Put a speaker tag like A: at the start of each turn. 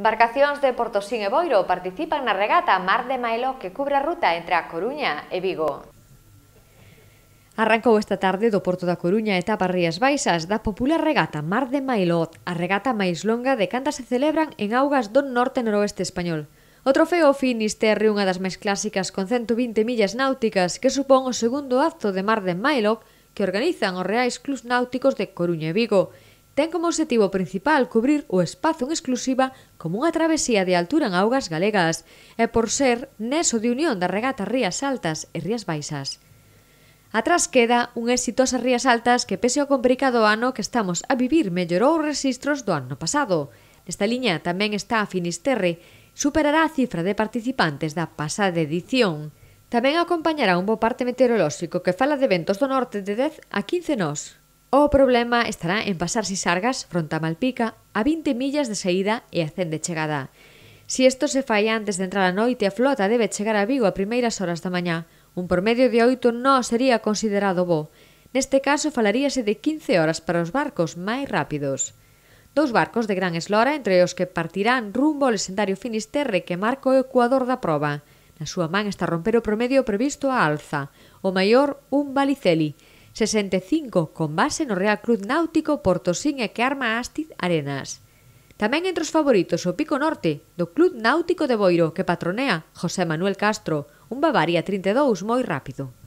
A: Embarcacións de Portosín e Boiro participan na regata Mar de Maelo que cubre a ruta entre a Coruña e Vigo. Arrancou esta tarde do Porto da Coruña etapa Rías Baixas da popular regata Mar de Mailot, a regata máis longa de canta se celebran en augas do norte noroeste español. O trofeo Finisterre, unha das máis clásicas con 120 millas náuticas, que supón o segundo acto de Mar de Mailot que organizan os Reais Clubs Náuticos de Coruña e Vigo, ten como objetivo principal cubrir o espazo en exclusiva como unha travesía de altura en augas galegas e por ser neso de unión da regata Rías Altas e Rías Baixas. Atrás queda un exitosa Rías Altas que pese ao complicado ano que estamos a vivir mellorou os registros do ano pasado. Nesta liña tamén está a Finisterre, superará a cifra de participantes da pasada edición. Tamén acompañará un bo parte meteorolóxico que fala de ventos do norte de 10 a 15 nós. O problema estará en pasar sargas fronte a Malpica a 20 millas de saída e a 100 de chegada. Si isto se fai antes de entrar a noite, a flota debe chegar a Vigo a primeiras horas da mañá. Un promedio de 8 non sería considerado bo. Neste caso, falaríase de 15 horas para os barcos máis rápidos. Dous barcos de gran eslora entre os que partirán rumbo ao lesendario Finisterre que marca o ecuador da proba. Na súa man está romper o promedio previsto a alza, o maior un Baliceli, 65 con base no Real Club Náutico Portosín e que arma Astiz Arenas. Tamén entre os favoritos o Pico Norte, do Club Náutico de Boiro, que patronea José Manuel Castro, un Bavaria 32 moi rápido.